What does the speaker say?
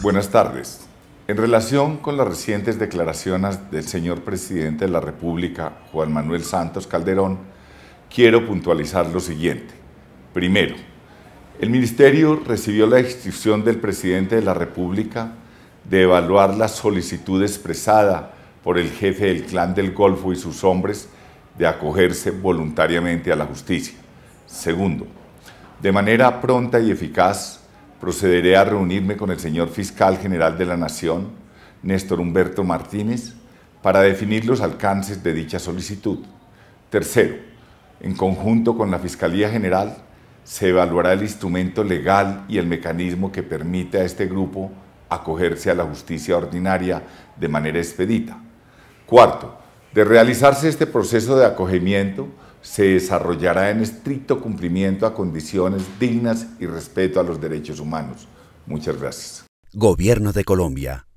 Buenas tardes. En relación con las recientes declaraciones del señor presidente de la República, Juan Manuel Santos Calderón, quiero puntualizar lo siguiente. Primero, el Ministerio recibió la instrucción del presidente de la República de evaluar la solicitud expresada por el jefe del Clan del Golfo y sus hombres de acogerse voluntariamente a la justicia. Segundo, de manera pronta y eficaz, procederé a reunirme con el señor fiscal general de la Nación, Néstor Humberto Martínez, para definir los alcances de dicha solicitud. Tercero, en conjunto con la Fiscalía General, se evaluará el instrumento legal y el mecanismo que permite a este grupo acogerse a la justicia ordinaria de manera expedita. Cuarto, de realizarse este proceso de acogimiento, se desarrollará en estricto cumplimiento a condiciones dignas y respeto a los derechos humanos. Muchas gracias. Gobierno de Colombia.